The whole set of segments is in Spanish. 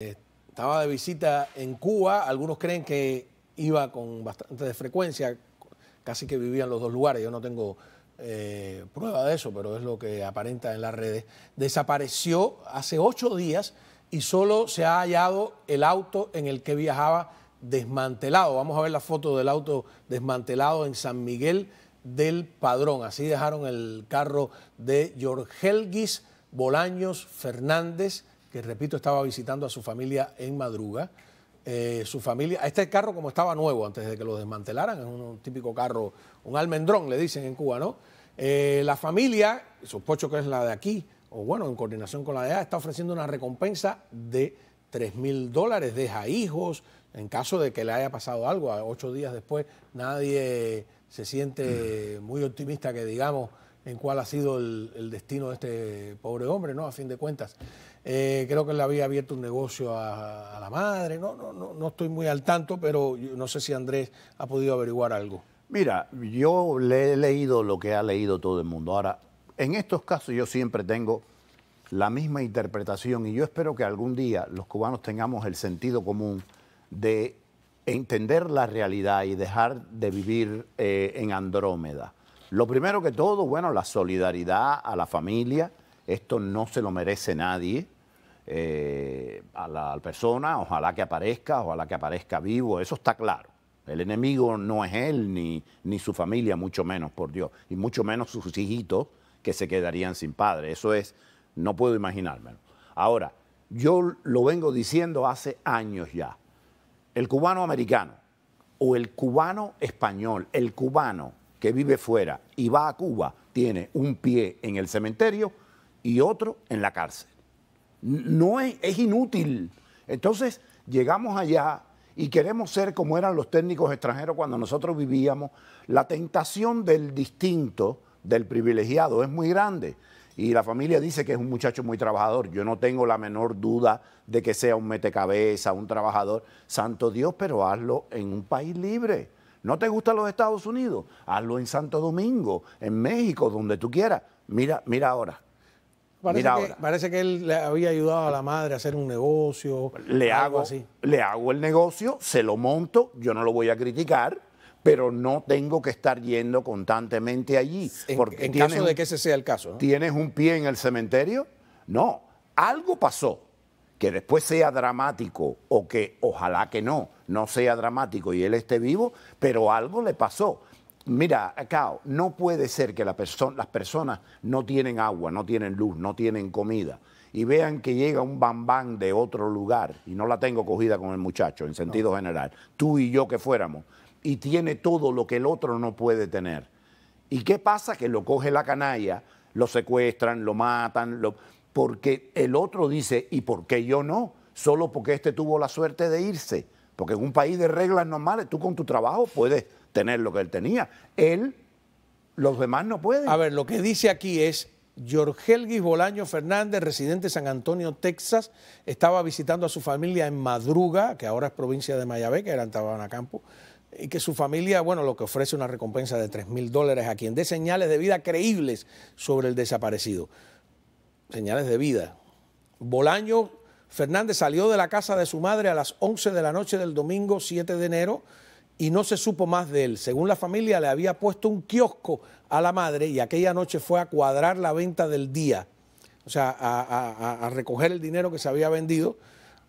estaba de visita en Cuba, algunos creen que iba con bastante de frecuencia, casi que vivía en los dos lugares, yo no tengo eh, prueba de eso, pero es lo que aparenta en las redes. Desapareció hace ocho días y solo se ha hallado el auto en el que viajaba desmantelado. Vamos a ver la foto del auto desmantelado en San Miguel del Padrón. Así dejaron el carro de Jorgelguis Bolaños Fernández, que repito estaba visitando a su familia en madruga. Eh, su familia, este carro como estaba nuevo antes de que lo desmantelaran, es un, típico carro, un almendrón le dicen en Cuba, ¿no? Eh, la familia, sospecho que es la de aquí, o bueno, en coordinación con la de está ofreciendo una recompensa de 3 mil dólares, deja hijos, en caso de que le haya pasado algo, a ocho días después nadie se siente muy optimista que digamos en cuál ha sido el, destino de este pobre hombre, ¿no? A fin de cuentas. Eh, creo que le había abierto un negocio a, la madre, no, no, no, no, estoy muy al tanto, pero no sé si Andrés ha podido averiguar algo. Mira, yo le he leído lo que ha leído todo el mundo. Ahora, en estos casos yo siempre tengo la misma interpretación y yo espero que algún día los cubanos tengamos el sentido común de entender la realidad y dejar de vivir eh, en Andrómeda. Lo primero que todo, bueno, la solidaridad a la familia, esto no se lo merece nadie. Eh, a la persona, ojalá que aparezca, ojalá que aparezca vivo, eso está claro. El enemigo no es él ni, ni su familia, mucho menos, por Dios, y mucho menos sus hijitos que se quedarían sin padre. Eso es, no puedo imaginármelo. Ahora, yo lo vengo diciendo hace años ya. El cubano americano o el cubano español, el cubano que vive fuera y va a Cuba tiene un pie en el cementerio y otro en la cárcel. No es, inútil. Entonces llegamos allá y queremos ser como eran los técnicos extranjeros cuando nosotros vivíamos. La tentación del distinto, del privilegiado, es muy grande. Y la familia dice que es un muchacho muy trabajador. Yo no tengo la menor duda de que sea un metecabeza, un trabajador. Santo Dios, pero hazlo en un país libre ¿No te gustan los Estados Unidos? Hazlo en Santo Domingo, en México, donde tú quieras. Mira, mira ahora. Parece, que, parece que él le había ayudado a la madre a hacer un negocio. Le hago así. Le hago el negocio, se lo monto, yo no lo voy a criticar, pero no tengo que estar yendo constantemente allí. En, en caso de que ese sea el caso. ¿Tienes un pie en el cementerio? No. Algo pasó que después sea dramático o que ojalá que no, no sea dramático y él esté vivo, pero algo le pasó. Mira, acá no puede ser que las personas no tienen agua, no tienen luz, no tienen comida y vean que llega un bambán de otro lugar, y no la tengo cogida con el muchacho en sentido general, tú y yo que fuéramos, y tiene todo lo que el otro no puede tener. ¿Y qué pasa? Que lo coge la canalla, lo secuestran, lo matan, lo... porque el otro dice, ¿y por qué yo no? Solo porque este tuvo la suerte de irse. Porque en un país de reglas normales, tú con tu trabajo puedes tener lo que él tenía. Él, los demás no pueden. A ver, lo que dice aquí es Yorgelguis Bolaño Fernández, residente de San Antonio, Texas, estaba visitando a su familia en Madruga, que ahora es provincia de Mayabé, que era en y que su familia, bueno, lo que ofrece una recompensa de 3 mil dólares a quien dé señales de vida creíbles sobre el desaparecido. Señales de vida. Bolaño Fernández salió de la casa de su madre a las 11 de la noche del domingo 7 de enero y no se supo más de él. Según la familia, le había puesto un kiosco a la madre y aquella noche fue a cuadrar la venta del día, o sea, a, recoger el dinero que se había vendido.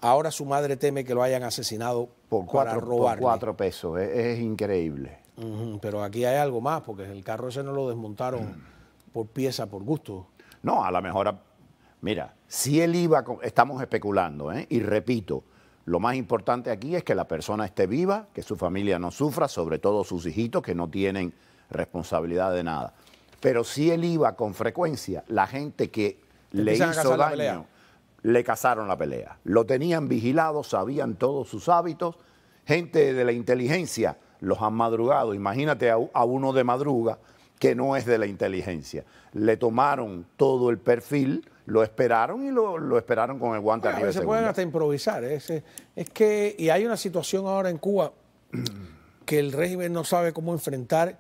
Ahora su madre teme que lo hayan asesinado por cuatro, por cuatro pesos, e-, es, increíble. pero aquí hay algo más, porque el carro ese no lo desmontaron mm. por pieza, por gusto. No, a lo mejor Mira, si él iba, estamos especulando, ¿eh? y repito, lo más importante aquí es que la persona esté viva, que su familia no sufra, sobre todo sus hijitos que no tienen responsabilidad de nada. Pero si él iba con frecuencia, la gente que le hizo daño, le cazaron la pelea. Lo tenían vigilado, sabían todos sus hábitos. Gente de la inteligencia los han madrugado. Imagínate a, a uno de madruga que no es de la inteligencia. Le tomaron todo el perfil lo esperaron y lo, esperaron con el guante bueno, arriba. Se pueden hasta improvisar. ¿eh? Es, es que, y hay una situación ahora en Cuba que el régimen no sabe cómo enfrentar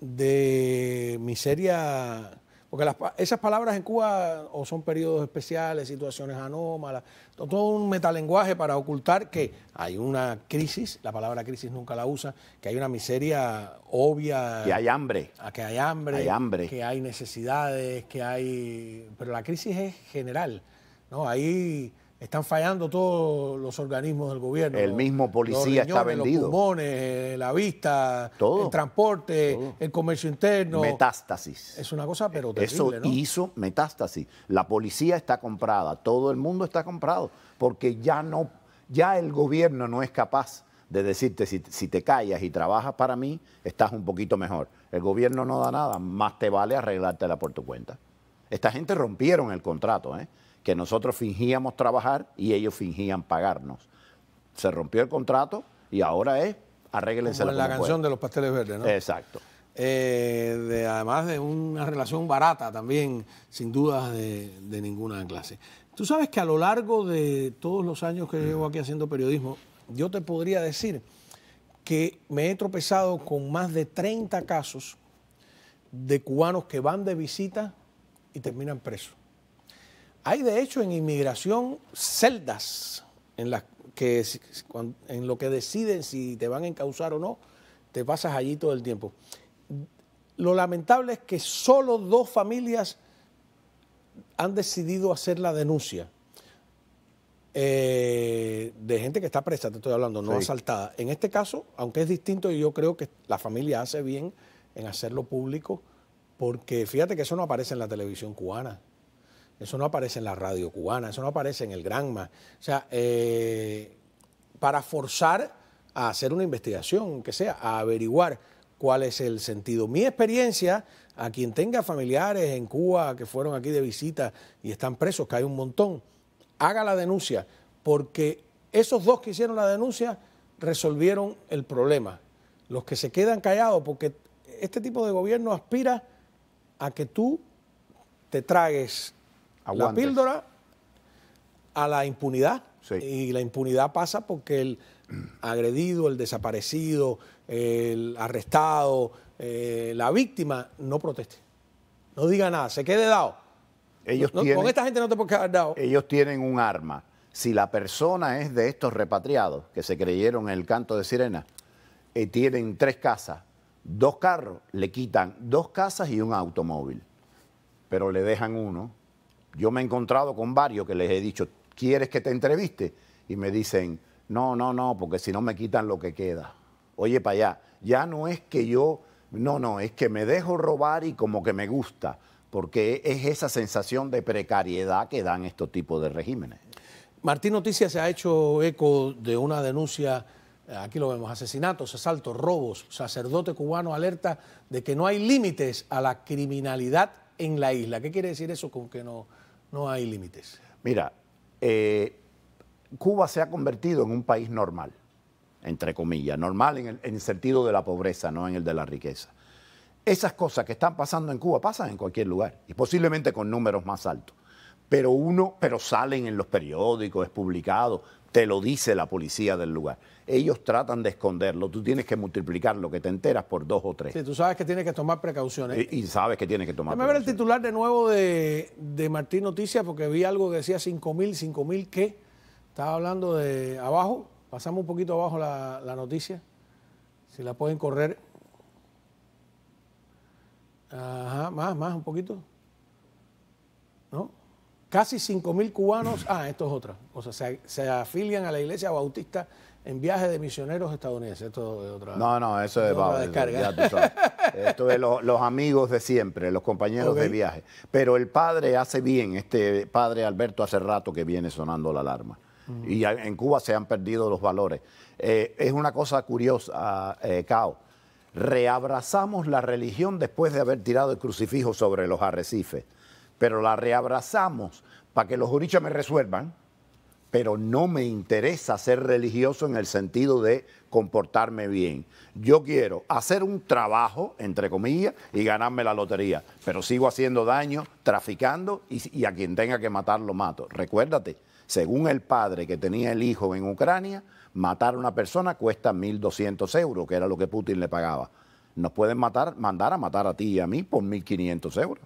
de miseria porque esas palabras en Cuba o son periodos especiales, situaciones anómalas, todo un metalenguaje para ocultar que hay una crisis, la palabra crisis nunca la usa, que hay una miseria obvia. Que hay hambre. que hay hambre. Hay hambre. Que hay necesidades, que hay... Pero la crisis es general, ¿no? Hay están fallando todos los organismos del gobierno. El mismo policía está vendido. Los pulmones, eh, la vista, el transporte, el comercio interno. Metástasis. Es una cosa, pero terrible, Eso hizo metástasis. La policía está comprada, todo el mundo está comprado, porque ya no, ya el gobierno no es capaz de decirte si, si te callas y trabajas para mí, estás un poquito mejor. El gobierno no da nada, más te vale arreglártela por tu cuenta. Esta gente rompieron el contrato, ¿eh? que nosotros fingíamos trabajar y ellos fingían pagarnos. Se rompió el contrato y ahora es arréglense como en la canción de los pasteles verdes, ¿no? Exacto. Eh, además de una relación barata también, sin dudas de, de, ninguna clase. Tú sabes que a lo largo de todos los años que llevo aquí haciendo periodismo, yo te podría decir que me he tropezado con más de 30 casos de cubanos que van de visita y terminan presos. Hay de hecho en inmigración celdas en, las que, en lo que deciden si te van a encauzar o no, te pasas allí todo el tiempo. Lo lamentable es que solo dos familias han decidido hacer la denuncia eh, de gente que está presa, te estoy hablando, no asaltada. En este caso, aunque es distinto, yo creo que la familia hace bien en hacerlo público, porque fíjate que eso no aparece en la televisión cubana. Eso no aparece en la radio cubana, eso no aparece en el Granma. O sea, eh, para forzar a hacer una investigación, que sea, a averiguar cuál es el sentido. Mi experiencia, a quien tenga familiares en Cuba que fueron aquí de visita y están presos, que hay un montón, haga la denuncia, porque esos dos que hicieron la denuncia resolvieron el problema. Los que se quedan callados, porque este tipo de gobierno aspira a que tú te tragues la píldora a la impunidad. Y la impunidad pasa porque el agredido, el desaparecido, el arrestado, eh, la víctima no proteste. No diga nada, se quede dado. Ellos con esta gente no te puedes quedar dado. Ellos tienen un arma. Si la persona es de estos repatriados que se creyeron en el canto de sirena, eh, tienen tres casas, dos carros, le quitan dos casas y un automóvil, pero le dejan uno yo me he encontrado con varios que les he dicho, ¿quieres que te entreviste? Y me dicen, no, no, no, porque si no me quitan lo que queda. Oye, para allá, ya no es que yo, no, no, es que me dejo robar y como que me gusta, porque es esa sensación de precariedad que dan estos tipos de regímenes. Martín Noticias se ha hecho eco de una denuncia, eh, aquí lo vemos, asesinatos, asaltos, robos, sacerdote cubano alerta de que no hay límites a la criminalidad en la isla. ¿Qué quiere decir eso con que no, no hay límites? Mira, eh, Cuba se ha convertido en un país normal, entre comillas, normal en el, en sentido de la pobreza, no en el de la riqueza. Esas cosas que están pasando en Cuba pasan en cualquier lugar y posiblemente con números más altos pero uno, pero salen en los periódicos, es publicado, te lo dice la policía del lugar. Ellos tratan de esconderlo, tú tienes que multiplicar lo que te enteras por dos o tres. Sí, tú sabes que tienes que tomar precauciones. Y, sabes que tienes que tomar Déjame ver el titular de nuevo de, Martín Noticias, porque vi algo que decía 5.000, 5.000 qué. Estaba hablando de abajo, pasamos un poquito abajo la, la noticia, si la pueden correr. Ajá, más, más, un poquito. ¿No? Casi 5.000 cubanos, ah, esto es otra, o sea, se, afilian a la iglesia bautista en viaje de misioneros estadounidenses. Esto es otra. No, no, eso es, de Esto es los amigos de siempre, los compañeros de viaje. Pero el padre hace bien, este padre Alberto hace rato que viene sonando la alarma. Y en Cuba se han perdido los valores. Eh, es una cosa curiosa, eh, Cao. Reabrazamos la religión después de haber tirado el crucifijo sobre los arrecifes pero la reabrazamos para que los juristas me resuelvan, pero no me interesa ser religioso en el sentido de comportarme bien. Yo quiero hacer un trabajo, entre comillas, y ganarme la lotería, pero sigo haciendo daño, traficando y, a quien tenga que matar lo mato. Recuérdate, según el padre que tenía el hijo en Ucrania, matar a una persona cuesta 1.200 euros, que era lo que Putin le pagaba. Nos pueden matar, mandar a matar a ti y a mí por 1.500 euros.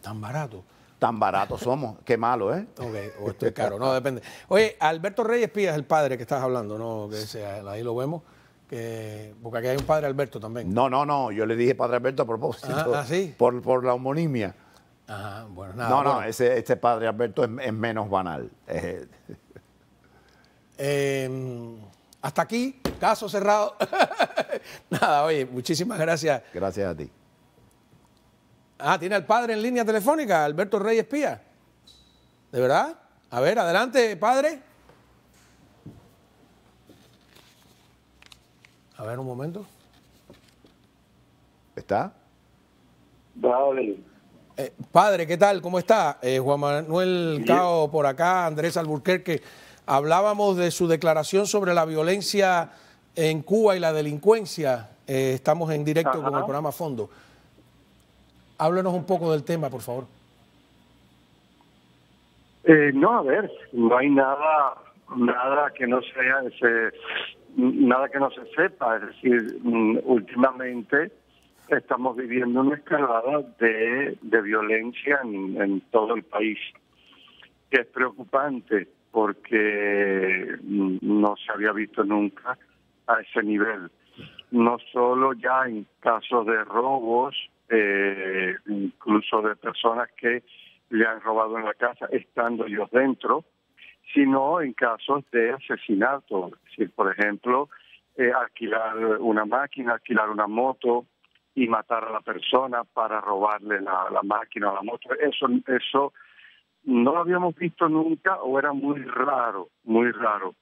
Tan barato. Tan barato somos, qué malo, ¿eh? Ok, o estoy caro, no, depende. Oye, Alberto Reyes Pías, el padre que estás hablando, ¿no? Que sea, ahí lo vemos. Que, porque aquí hay un padre Alberto también. No, no, no, yo le dije padre Alberto a propósito. Ah, ah sí? Por, por la homonimia. Ajá, bueno, nada. No, no, ese, este padre Alberto es, menos banal. Em, hasta aquí, caso cerrado. nada, oye, muchísimas gracias. Gracias a ti. Ah, tiene al padre en línea telefónica, Alberto Rey Espía. ¿De verdad? A ver, adelante, padre. A ver, un momento. ¿Está? Eh, padre, ¿qué tal? ¿Cómo está? Eh, Juan Manuel Cao por acá, Andrés Alburquerque. Hablábamos de su declaración sobre la violencia en Cuba y la delincuencia. Eh, estamos en directo con el programa Fondo. Háblenos un poco del tema, por favor. Eh, no, a ver, no hay nada, nada que no sea ese, nada que no se sepa. Es decir, mm, últimamente estamos viviendo una escalada de, de violencia en, todo el país, es preocupante porque mm, no se había visto nunca a ese nivel. No solo ya en casos de robos, eh, incluso de personas que le han robado en la casa estando ellos dentro, sino en casos de asesinato, por ejemplo, eh, alquilar una máquina, alquilar una moto y matar a la persona para robarle la, máquina o la moto. Eso, eso no lo habíamos visto nunca o era muy raro, muy raro.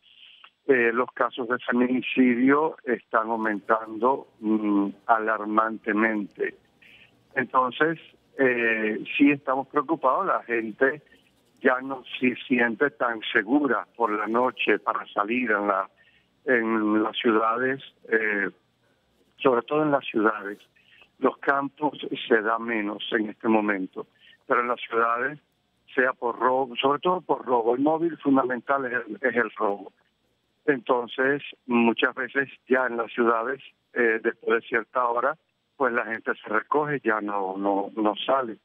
Eh, los casos de feminicidio están aumentando mm, alarmantemente. Entonces, eh, sí estamos preocupados, la gente ya no se siente tan segura por la noche para salir en, la, en las ciudades, eh, sobre todo en las ciudades. Los campos se da menos en este momento, pero en las ciudades, sea por robo, sobre todo por robo, el móvil fundamental es el, robo. Entonces, muchas veces ya en las ciudades, eh, después de cierta hora, pues la gente se recoge, ya no, no, no sale,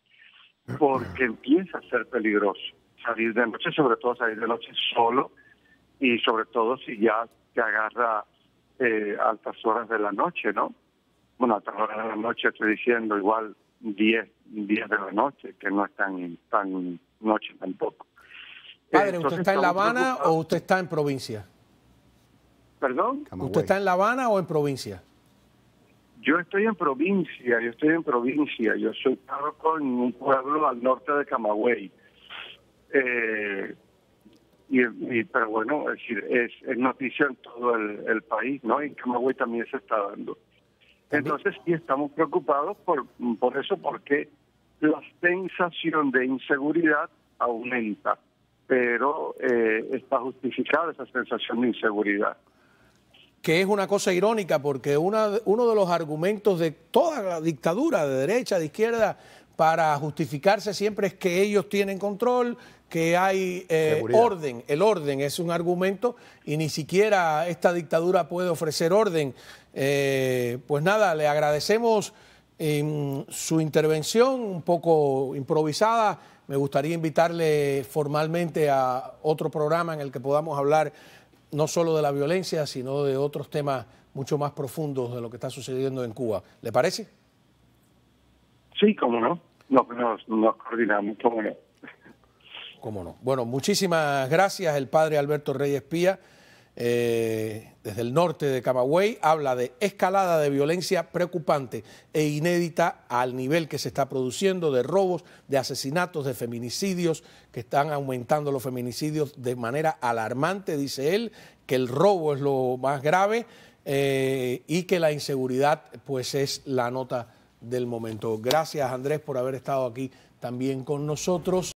porque empieza a ser peligroso salir de noche, sobre todo salir de noche solo y sobre todo si ya te agarra eh, altas horas de la noche, ¿no? Bueno, altas horas de la noche estoy diciendo igual 10, 10 de la noche, que no es tan, tan noche tampoco. Padre, ¿usted está en La Habana o usted está en provincia? ¿Perdón? ¿Usted está en La Habana o en provincia? Yo estoy en provincia, yo estoy en provincia, yo soy carro en un pueblo al norte de Camagüey. Eh, y, pero bueno, es decir, es, noticia en todo el, país, ¿no? Y Camagüey también se está dando. Entonces sí estamos preocupados por, por eso, porque la sensación de inseguridad aumenta, pero eh, está justificada esa sensación de inseguridad que es una cosa irónica porque una, uno de los argumentos de toda la dictadura, de derecha, de izquierda, para justificarse siempre es que ellos tienen control, que hay eh, orden. El orden es un argumento y ni siquiera esta dictadura puede ofrecer orden. Eh, pues nada, le agradecemos em, su intervención un poco improvisada. Me gustaría invitarle formalmente a otro programa en el que podamos hablar no solo de la violencia, sino de otros temas mucho más profundos de lo que está sucediendo en Cuba. ¿Le parece? Sí, cómo no. Nos, coordinamos, cómo no. Cómo no. Bueno, muchísimas gracias el padre Alberto Reyes Pía. Eh, desde el norte de Camagüey, habla de escalada de violencia preocupante e inédita al nivel que se está produciendo de robos, de asesinatos, de feminicidios, que están aumentando los feminicidios de manera alarmante, dice él, que el robo es lo más grave eh, y que la inseguridad pues es la nota del momento. Gracias Andrés por haber estado aquí también con nosotros.